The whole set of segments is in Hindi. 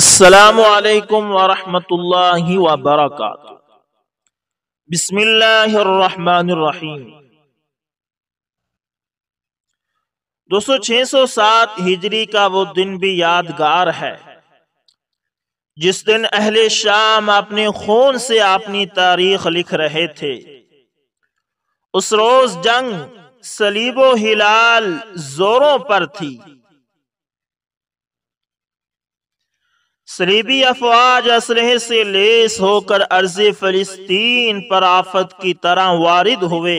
असलकम वरहमतुल्लाहि वबरकातु बिस्मिल्लाहिर्रहमानिर्रहीम दोस्तों 607 हिजरी का वो दिन भी यादगार है जिस दिन अहले शाम अपने खून से अपनी तारीख लिख रहे थे उस रोज जंग सलीबो हिलाल जोरों पर थी सलीबी अफवाज असलहे से लेस होकर अर्ज फलस्तीन पर आफत की तरह वारिद हुए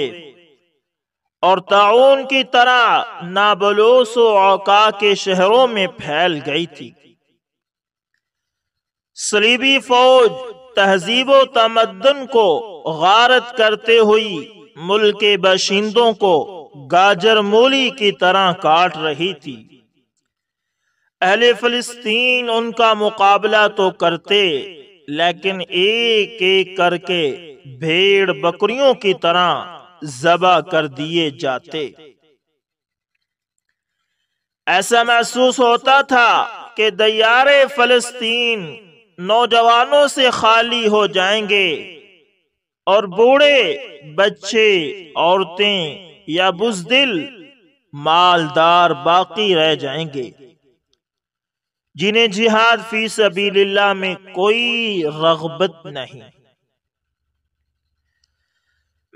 और ताउन की तरह नाबलोस औका के शहरों में फैल गई थी सलीबी फौज तहजीब तमदन को गारत करते हुई मुल्क के बाशिंदों को गाजर मूली की तरह काट रही थी अहले फलस्तीन उनका मुकाबला तो करते लेकिन एक एक करके भेड़ बकरियों की तरह जबा कर दिए जाते ऐसा महसूस होता था कि दयारे फलस्तीन नौजवानों से खाली हो जाएंगे और बूढ़े बच्चे औरतें या बुजदिल मालदार बाकी रह जाएंगे जिन्हें जिहाद फी सबील्ला में कोई रगबत नहीं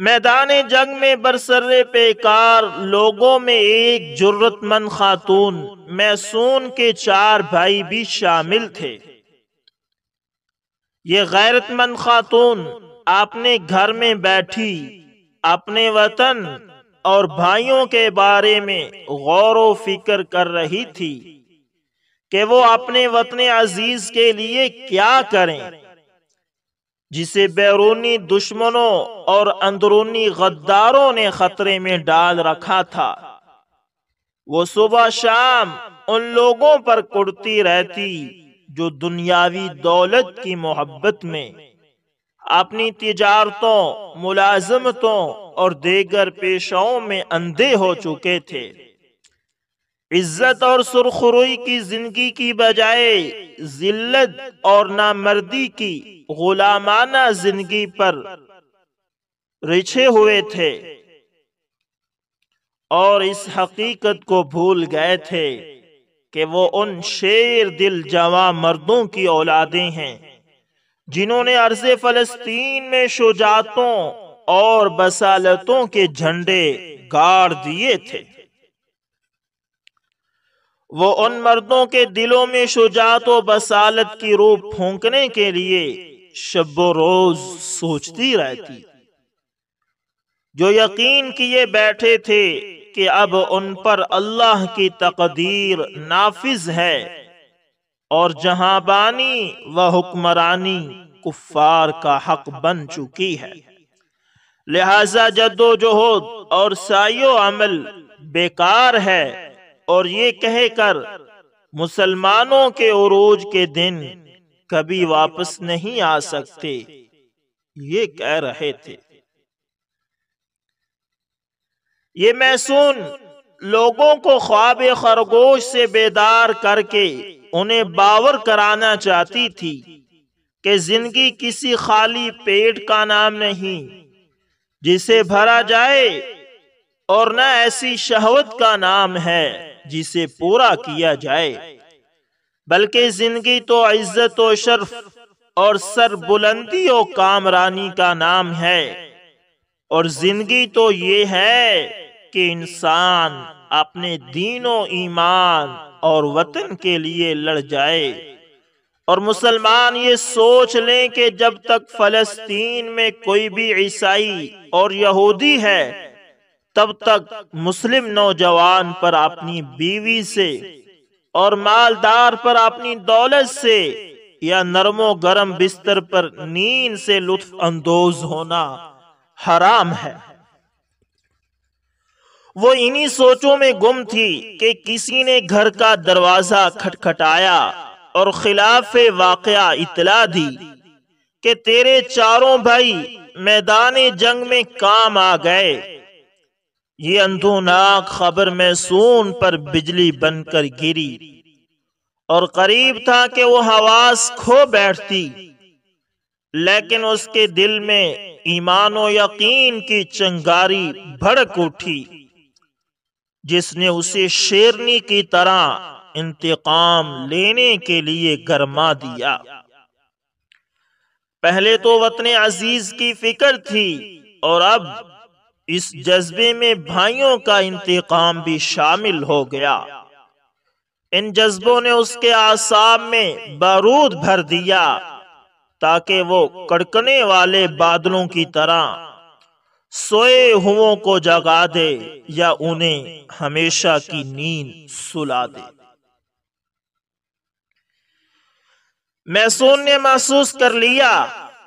मैदान जंग में बरसर्रे पेकार लोगों में एक जरूरतमंद खातून मैसून के चार भाई भी शामिल थे ये गैरतमंद खातून आपने घर में बैठी अपने वतन और भाइयों के बारे में गौर व फिक्र कर रही थी कि वो अपने वतन अजीज के लिए क्या करें जिसे बैरूनी दुश्मनों और अंदरूनी गद्दारों ने खतरे में डाल रखा था वो सुबह शाम उन लोगों पर कुड़ती रहती जो दुनियावी दौलत की मोहब्बत में अपनी तिजारतों मुलाजमतों और देगर पेशाओं में अंधे हो चुके थे इज्जत और सुरखरुई की जिंदगी की बजाय जिल्लत और नामर्दी की गुलामाना जिंदगी पर रिछे हुए थे और इस हकीकत को भूल गए थे कि वो उन शेर दिल जवा मर्दों की औलादें हैं जिन्होंने अर्ज फलस्तीन में शुजातों और बसालतों के झंडे गाड़ दिए थे वो उन मर्दों के दिलों में शुजात तो व बसालत की रूप फूंकने के लिए शब रोज सोचती रहती जो यकीन किए बैठे थे कि अब उन पर अल्लाह की तकदीर नाफिज है और जहां बानी व हुक्मरानी कुफार का हक बन चुकी है लिहाजा जद्दोजहद और सायो अमल बेकार है और ये कहकर मुसलमानों के उरूज के दिन कभी वापस नहीं आ सकते ये कह रहे थे ये मैसून लोगों को ख्वाब खरगोश से बेदार करके उन्हें बावर कराना चाहती थी कि जिंदगी किसी खाली पेट का नाम नहीं जिसे भरा जाए और न ऐसी शहवत का नाम है जिसे पूरा किया जाए बल्कि जिंदगी तो इज्जत और शर्फ और सर बुलंदी और कामरानी का नाम है और जिंदगी तो ये है कि इंसान अपने दीनों ईमान और वतन के लिए लड़ जाए और मुसलमान ये सोच लें कि जब तक फलस्तीन में कोई भी ईसाई और यहूदी है तब तक मुस्लिम नौजवान पर अपनी बीवी से और मालदार पर अपनी दौलत से या नरमो गरम बिस्तर पर नींद से लुत्फ अंदोज होना हराम है वो इन्हीं सोचों में गुम थी कि किसी ने घर का दरवाजा खटखटाया और खिलाफ वाकया इतला दी कि तेरे चारों भाई मैदान जंग में काम आ गए ये अंधोनाक खबर में सोन पर बिजली बनकर गिरी और करीब था कि वो हवास खो बैठती लेकिन उसके दिल में ईमान यकीन की चंगारी भड़क उठी जिसने उसे शेरनी की तरह इंतकाम लेने के लिए गरमा दिया पहले तो वतन अजीज की फिक्र थी और अब इस जज्बे में भाइयों का इंतकाम भी शामिल हो गया इन जज्बों ने उसके आसाम में बारूद भर दिया ताकि वो कड़कने वाले बादलों की तरह सोए हुओं को जगा दे या उन्हें हमेशा की नींद सुला दे मैसून ने महसूस कर लिया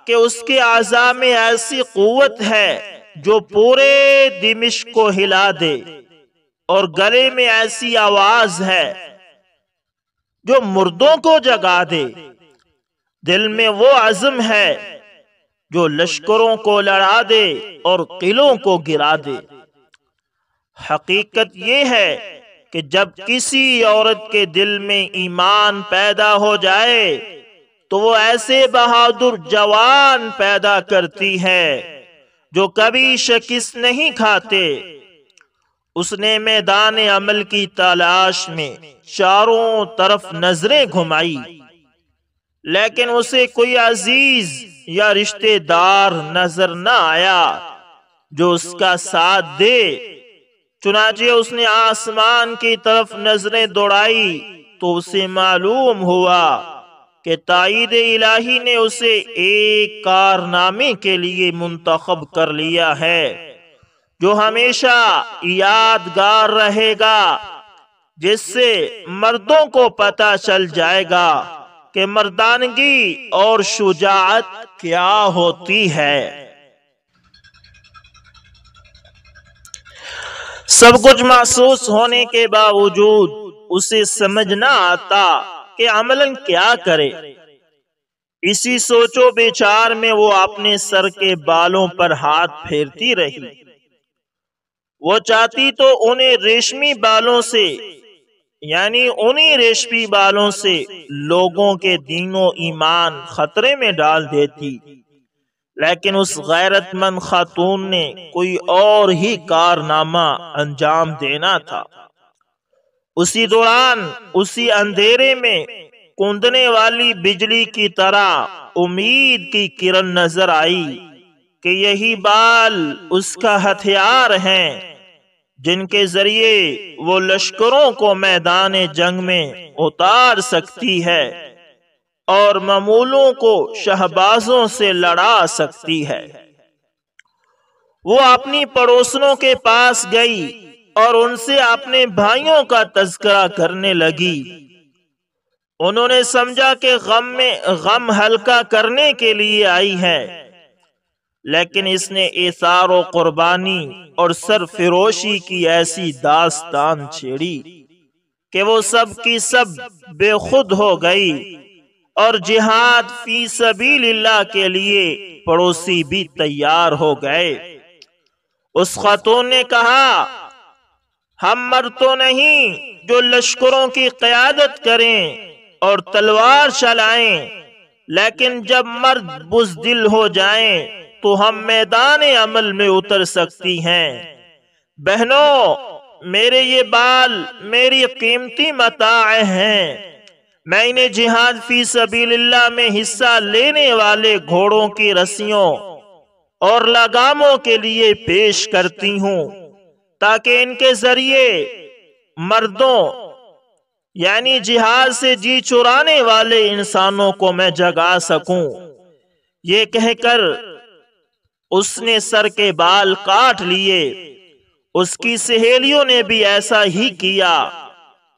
कि उसके आजा में ऐसी कुवत है जो पूरे दिमिश को हिला दे और गले में ऐसी आवाज है जो मुर्दों को जगा दे दिल में वो आजम है जो लश्करों को लड़ा दे और किलों को गिरा दे हकीकत ये है कि जब किसी औरत के दिल में ईमान पैदा हो जाए तो वो ऐसे बहादुर जवान पैदा करती है जो कभी शकिस नहीं खाते उसने मैदान अमल की तलाश में चारों तरफ नजरें घुमाई लेकिन उसे कोई अजीज या रिश्तेदार नजर न आया जो उसका साथ दे चुनाचे उसने आसमान की तरफ नजरें दौड़ाई तो उसे मालूम हुआ कि तइद इलाही ने उसे एक कारनामे के लिए मुंतखब कर लिया है जो हमेशा यादगार रहेगा जिससे मर्दों को पता चल जाएगा कि मर्दानगी और शुजात क्या होती है सब कुछ महसूस होने के बावजूद उसे समझ ना आता के अमलन क्या करे इसी सोचो बेचार में वो अपने सर के बालों पर हाथ फेरती रही वो चाहती तो उन्हें रेशमी बालों से यानी उन्हीं रेशमी बालों से लोगों के दीनों ईमान खतरे में डाल देती लेकिन उस गैरतमंद खातून ने कोई और ही कारनामा अंजाम देना था उसी दौरान उसी अंधेरे में कुंदने वाली बिजली की तरह उम्मीद की किरण नजर आई कि यही बाल उसका हथियार हैं जिनके जरिए वो लश्करों को मैदान जंग में उतार सकती है और ममूलों को शहबाजों से लड़ा सकती है वो अपनी पड़ोसनों के पास गई और उनसे अपने भाइयों का तस्करा करने लगी उन्होंने समझा कि गम में गम हल्का करने के लिए आई है लेकिन इसने एसार व कुर्बानी और सरफरोशी की ऐसी दास्तान छेड़ी कि वो सब की सब बेखुद हो गई और जिहाद फी सबील के लिए पड़ोसी भी तैयार हो गए उस खातून ने कहा हम मर तो नहीं जो लश्करों की क्यादत करें और तलवार चलाएं लेकिन जब मर्द बुजदिल हो जाएं तो हम मैदान अमल में उतर सकती हैं बहनों मेरे ये बाल मेरी कीमती मताए हैं मैं इन्हें जिहाद फी सबील्ला में हिस्सा लेने वाले घोड़ों की रस्सियों और लगामों के लिए पेश करती हूँ ताकि इनके जरिए मर्दों यानी जिहाद से जी चुराने वाले इंसानों को मैं जगा सकूं ये कहकर उसने सर के बाल काट लिए उसकी सहेलियों ने भी ऐसा ही किया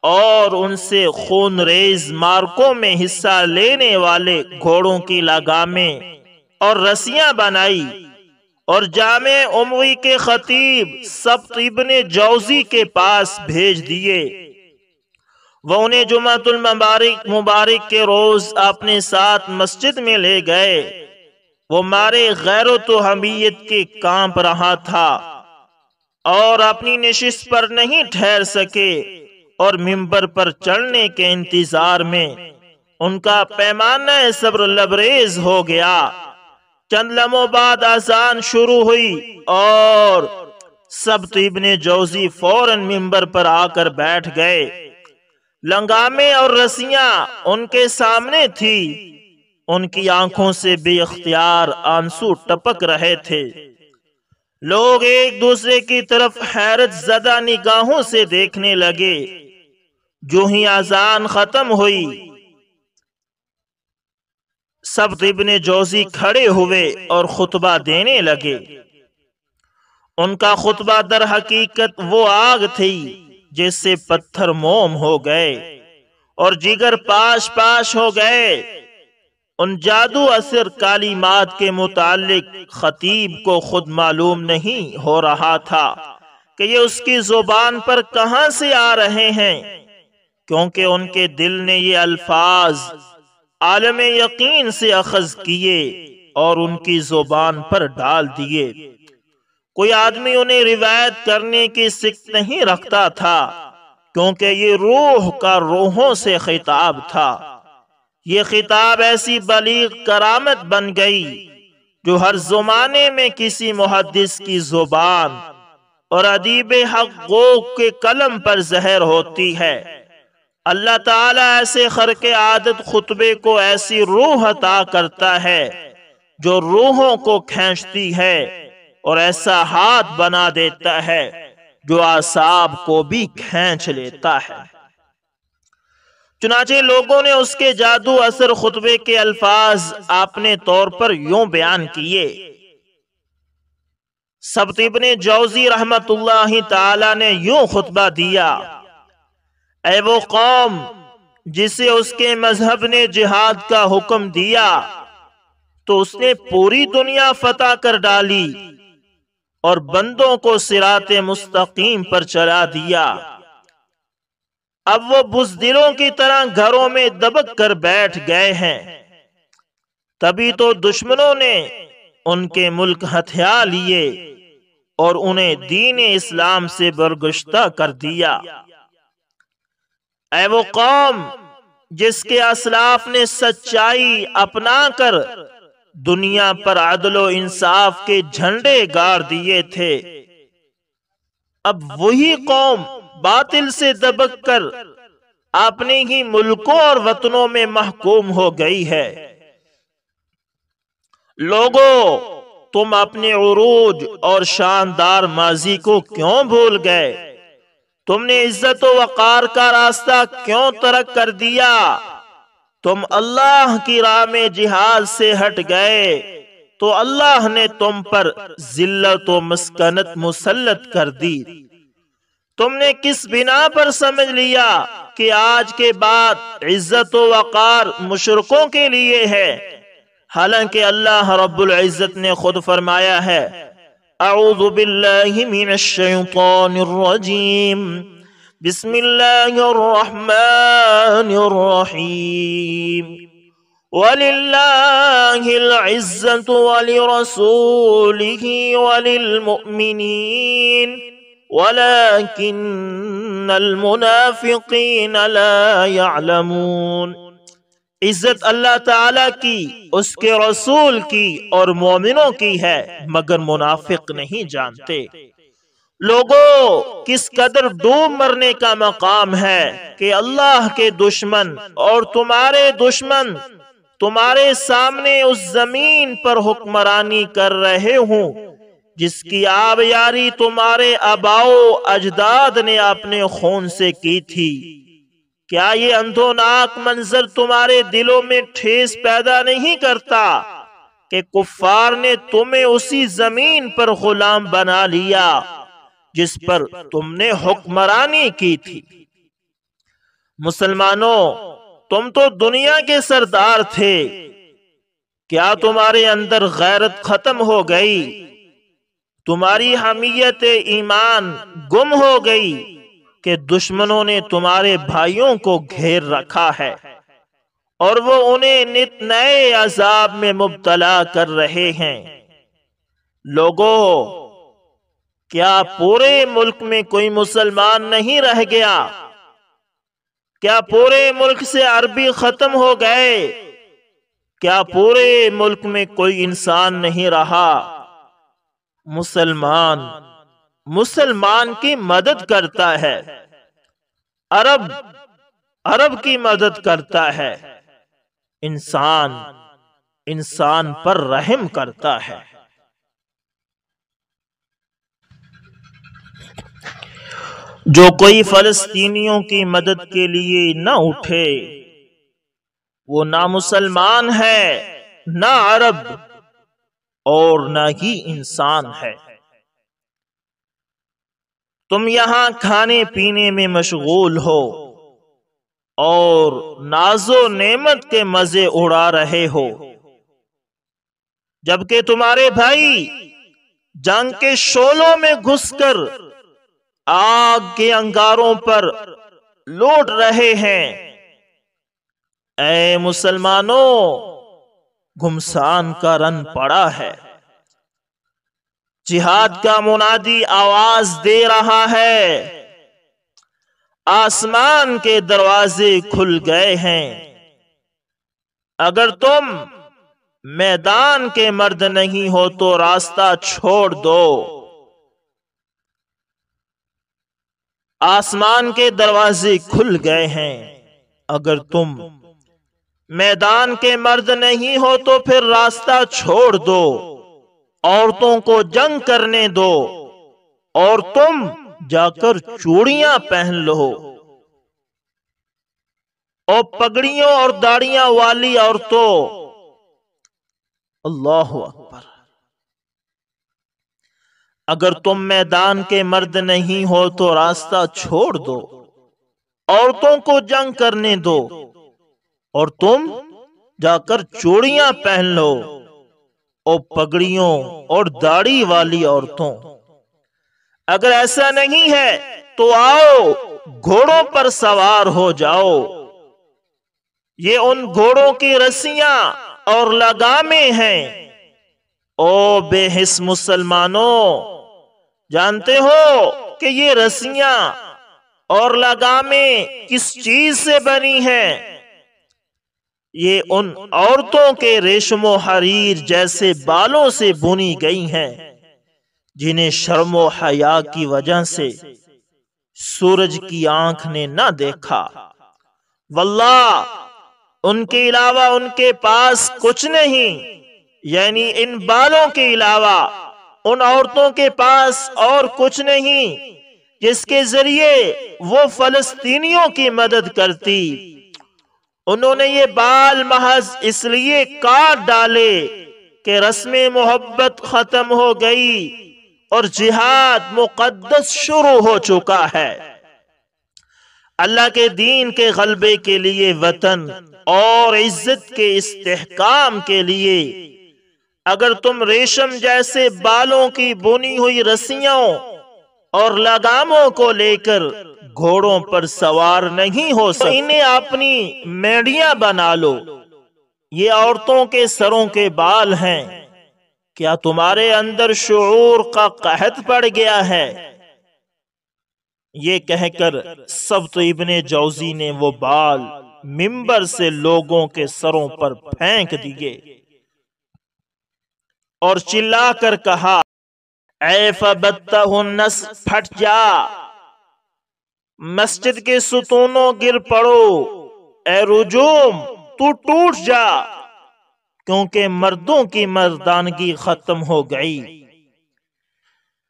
और उनसे खून रेज मार्कों में हिस्सा लेने वाले घोड़ों की लगामें और रस्सियां बनाई और जाम उमवी के खतीब सब तो इबन जौजी के पास भेज दिए वह उन्हें जुमातुल मुबारक मुबारक के रोज अपने साथ मस्जिद में ले गए वो मारे गैर तो हमीयत के कांप रहा था और अपनी नशिश पर नहीं ठहर सके और मिंबर पर चढ़ने के इंतजार में उनका पैमाना सब्र लबरेज हो गया चंद लम्हों बाद आजान शुरू हुई और सब तो जौजी फौरन मिंबर पर आकर बैठ गए लंगामे और रस्सियां उनके सामने थी उनकी आंखों से बेअख्तियार आंसू टपक रहे थे लोग एक दूसरे की तरफ हैरत जदा निगाहों से देखने लगे जो ही आजान खत्म हुई सब इबन जोजी खड़े हुए और खुतबा देने लगे उनका खुतबा दर हकीकत वो आग थी जिससे पत्थर मोम हो गए और जिगर पाश पाश हो गए उन जादू असर कालीमात के मुतालिक खतीब को खुद मालूम नहीं हो रहा था कि ये उसकी जुबान पर कहा से आ रहे हैं क्योंकि उनके दिल ने ये अल्फाज आलम यकीन से अखज किए और उनकी जुबान पर डाल दिए कोई आदमी उन्हें रिवायत करने की सिक नहीं रखता था क्योंकि ये रूह का रूहों से खिताब था ये खिताब ऐसी बलीग करामत बन गई जो हर जुमाने में किसी मुहदस की जुबान और अदीब हक के कलम पर जहर होती है अल्लाह ताला ऐसे खर के आदत खुतबे को ऐसी रूह अता करता है जो रूहों को खींचती है और ऐसा हाथ बना देता है जो आसाब को भी खींच लेता है चुनाचे लोगों ने उसके जादू असर खुतबे के अल्फाज अपने तौर पर यूं बयान किए सबतिबन जौजी रहमत ने यूं खुतबा दिया ए वो कौम जिसे उसके मजहब ने जिहाद का हुक्म दिया तो उसने पूरी दुनिया फतह कर डाली और बंदों को सिरात मुस्तकीम पर चला दिया अब वो बुजदिलों की तरह घरों में दबक कर बैठ गए हैं तभी तो दुश्मनों ने उनके मुल्क हथियार लिए और उन्हें दीन इस्लाम से बरगुश्ता कर दिया ए वो कौम जिसके असलाफ ने सच्चाई अपना कर दुनिया पर अदलो इंसाफ के झंडे गाड़ दिए थे अब वही कौम बातिल से दबक कर अपने ही मुल्कों और वतनों में महकूम हो गई है लोगों तुम अपने उरूज और शानदार माजी को क्यों भूल गए तुमने इज्जत वक़ार का रास्ता क्यों तरक कर दिया तुम अल्लाह की राह में जिहाद से हट गए तो अल्लाह ने तुम पर जिल्लत व मस्कनत मुसलत कर दी तुमने किस बिना पर समझ लिया कि आज के बाद इज्जत वक़ार मुशरकों के लिए है हालांकि अल्लाह रब्बुल इज़्ज़त ने खुद फरमाया है أعوذ بالله من الشيطان الرجيم بسم الله الرحمن الرحيم ولله العزة ولرسوله وللمؤمنين ولكن المنافقين لا يعلمون इज्जत अल्लाह ताला की उसके रसूल की और मोमिनों की है मगर मुनाफिक नहीं जानते लोगों किस कदर डूब मरने का मकाम है कि अल्लाह के दुश्मन और तुम्हारे दुश्मन तुम्हारे सामने उस जमीन पर हुक्मरानी कर रहे हूँ जिसकी आबयारी तुम्हारे अबाओ अजदाद ने अपने खून से की थी क्या ये अंधोनाक मंजर तुम्हारे दिलों में ठेस पैदा नहीं करता कि कुफार ने तुम्हें उसी जमीन पर गुलाम बना लिया जिस पर तुमने हुक्मरानी की थी मुसलमानों तुम तो दुनिया के सरदार थे क्या तुम्हारे अंदर गैरत खत्म हो गई तुम्हारी हमीयत ईमान गुम हो गई कि दुश्मनों ने तुम्हारे भाइयों को घेर रखा है और वो उन्हें नित नए अजाब में मुबतला कर रहे हैं लोगों क्या पूरे मुल्क में कोई मुसलमान नहीं रह गया क्या पूरे मुल्क से अरबी खत्म हो गए क्या पूरे मुल्क में कोई इंसान नहीं रहा मुसलमान मुसलमान की मदद करता है अरब अरब की मदद करता है इंसान इंसान पर रहम करता है जो कोई फलस्तीनियों की मदद के लिए न उठे वो ना मुसलमान है ना अरब और ना ही इंसान है तुम यहां खाने पीने में मशगूल हो और नाजो नेमत के मजे उड़ा रहे हो जबकि तुम्हारे भाई जंग के शोलों में घुसकर आग के अंगारों पर लौट रहे हैं ए मुसलमानों घुमसान का रन पड़ा है जिहाद का मुनादी आवाज दे रहा है आसमान के दरवाजे खुल गए हैं अगर तुम मैदान के मर्द नहीं हो तो रास्ता छोड़ दो आसमान के दरवाजे खुल गए हैं अगर तुम मैदान के मर्द नहीं हो तो फिर रास्ता छोड़ दो औरतों को जंग करने दो और तुम जाकर चूड़िया पहन लो और पगड़ियों और दाढ़ियां वाली औरतों अल्लाह अकबर अगर तुम मैदान के मर्द नहीं हो तो रास्ता छोड़ दो औरतों को जंग करने दो और तुम जाकर चूड़ियां पहन लो और पगड़ियों और दाढ़ी वाली औरतों अगर ऐसा नहीं है तो आओ घोड़ों पर सवार हो जाओ ये उन घोड़ों की रस्सियां और लगामे हैं ओ बेहिस मुसलमानों जानते हो कि ये रस्सियां और लगामे किस चीज से बनी हैं ये उन औरतों के रेशमो हरीर जैसे बालों से बुनी गई हैं जिन्हें शर्मो हया की वजह से सूरज की आंख ने ना देखा वल्ला उनके अलावा उनके पास कुछ नहीं यानी इन बालों के अलावा उन औरतों के पास और कुछ नहीं जिसके जरिए वो फलस्तीनियों की मदद करती उन्होंने ये बाल महज इसलिए काट डाले कि रस्म मोहब्बत खत्म हो गई और जिहाद मुकद्दस शुरू हो चुका है अल्लाह के दीन के गलबे के लिए वतन और इज्जत के इस्तेहकाम के लिए अगर तुम रेशम जैसे बालों की बुनी हुई रस्सियों और लगामों को लेकर घोड़ों पर सवार नहीं हो सकते तो इन्हें अपनी मेढ़िया बना लो ये औरतों के सरों के बाल हैं क्या तुम्हारे अंदर शोर का कहत पड़ गया है ये कहकर सब तो इबन जौजी ने वो बाल मिंबर से लोगों के सरों पर फेंक दिए और चिल्लाकर कहा ऐ फबत्ता फट जा मस्जिद के सुतूनों गिर पड़ो ए रुजूम तू टूट जा क्योंकि मर्दों की मर्दानगी खत्म हो गई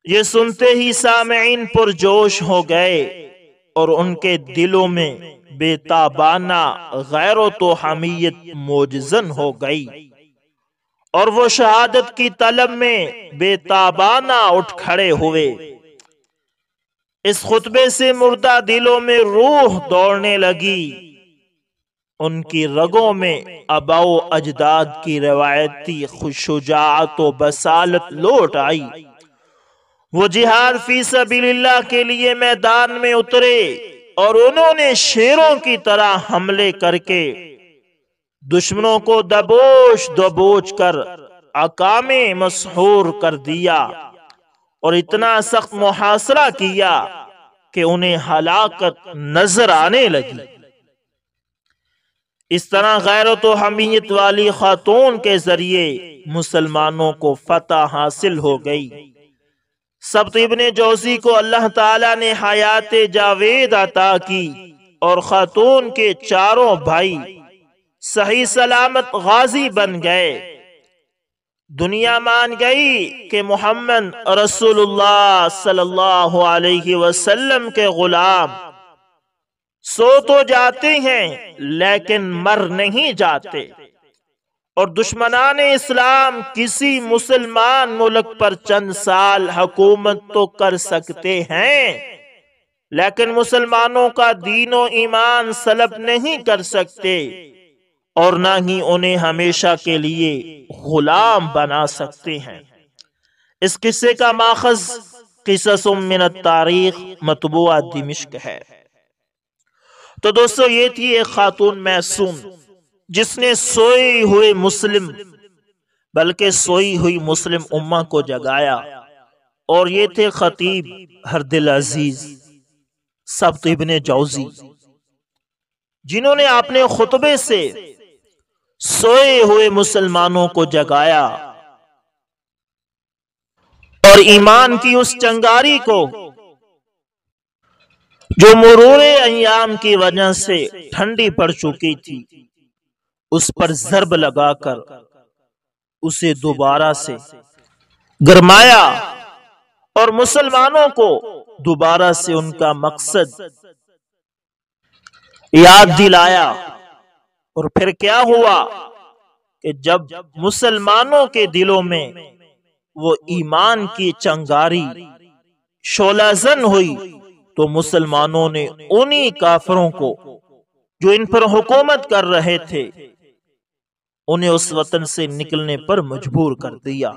ये सुनते ही सामीन पुरजोश हो गए और उनके दिलों में बेताबाना गैर तो हमीयत मोजन हो गई और वो शहादत की तलब में बेताबाना उठ खड़े हुए इस खुतबे से मुर्दा दिलों में रूह दौड़ने लगी उनकी रगों में अबाओ अजदाद की रवायती खुशुजात व बसालत लौट आई वो जिहाद फी के लिए मैदान में उतरे और उन्होंने शेरों की तरह हमले करके दुश्मनों को दबोच दबोच कर अकामे मशहूर कर दिया और इतना सख्त मुहासरा किया कि उन्हें हलाकत नजर आने लगी इस तरह गैरत तो हमीयत वाली खातून के जरिए मुसलमानों को फतह हासिल हो गई सब तो इबन जोसी को अल्लाह ताला ने हयात जावेद अता की और खातून के चारों भाई सही सलामत गाजी बन गए दुनिया मान गई कि मोहम्मद रसूलुल्लाह सल्लल्लाहु अलैहि वसल्लम के गुलाम सो तो जाते हैं लेकिन मर नहीं जाते और दुश्मनान इस्लाम किसी मुसलमान मुल्क पर चंद साल हकूमत तो कर सकते हैं लेकिन मुसलमानों का दीन ईमान सलब नहीं कर सकते और ना ही उन्हें हमेशा के लिए गुलाम बना सकते हैं इस किस्से का माखज किसमिन तारीख मतबुआ दिमिश्क है तो दोस्तों ये थी एक खातून मैसूम जिसने सोए हुए मुस्लिम बल्कि सोई हुई मुस्लिम उम्मा को जगाया और ये थे खतीब हरदिल अजीज सब इबन जौजी जिन्होंने अपने खुतबे से सोए हुए मुसलमानों को जगाया और ईमान की उस चंगारी को जो मुरूरे अयाम की वजह से ठंडी पड़ चुकी थी उस पर जरब लगाकर उसे दोबारा से गरमाया और मुसलमानों को दोबारा से उनका मकसद याद दिलाया और फिर क्या हुआ कि जब मुसलमानों के दिलों में वो ईमान की चंगारी शोलाजन हुई तो मुसलमानों ने उन्हीं काफरों को जो इन पर हुकूमत कर रहे थे उन्हें उस वतन से निकलने पर मजबूर कर दिया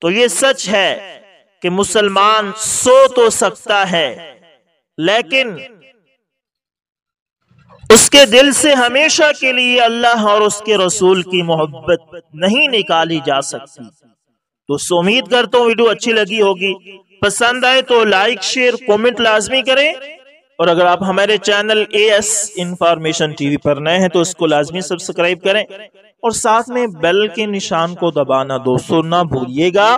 तो ये सच है कि मुसलमान सो तो सकता है लेकिन उसके दिल से हमेशा के लिए अल्लाह और उसके रसूल की मोहब्बत नहीं निकाली जा सकती तो उम्मीद करता हूँ वीडियो अच्छी लगी होगी पसंद आए तो लाइक शेयर कमेंट लाजमी करें और अगर आप हमारे channel A S information TV पर नए हैं तो उसको लाजमी सब्सक्राइब करें और साथ में बेल के निशान को दबाना दोस्तों ना भूलिएगा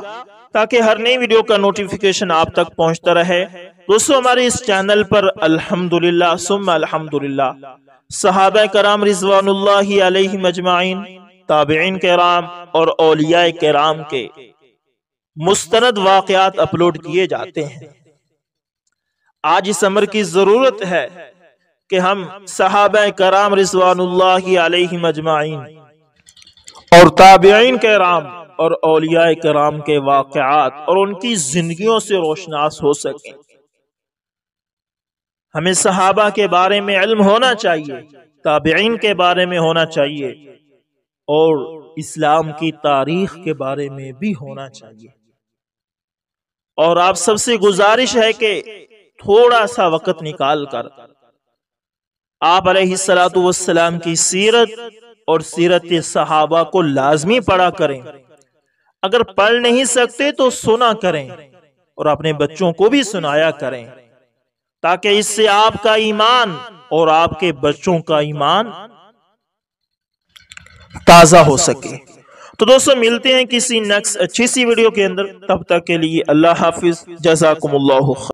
ताकि हर नई वीडियो का नोटिफिकेशन आप तक पहुंचता रहे दोस्तों हमारे इस चैनल पर अल्हम्दुलिल्लाह सुम अल्हम्दुलिल्लाह सहाब कराम रिजवान मजमाइन ताबेन कराम और ओलिया कराम के मुस्तरद वाकयात अपलोड किए जाते हैं आज इस अमर की जरूरत है कि हम सहाब कराम रिजवान मजमाइन और ताबेन कराम और ओलिया कराम के वाकयात और उनकी जिंदगियों से रोशनास हो सके हमें सहाबा के बारे में इल्म होना चाहिए ताबेन के बारे में होना चाहिए और इस्लाम की तारीख के बारे में भी होना चाहिए और आप सबसे गुजारिश है कि थोड़ा सा वक्त निकाल कर आप सलाम की सीरत और सीरत सहाबा को लाजमी पढ़ा करें अगर पढ़ नहीं सकते तो सुना करें और अपने बच्चों को भी सुनाया करें ताकि इससे आपका ईमान और आपके बच्चों का ईमान ताजा हो सके तो दोस्तों मिलते हैं किसी नेक्स्ट अच्छी सी वीडियो के अंदर तब तक के लिए अल्लाह हाफिज जजाकुम्ला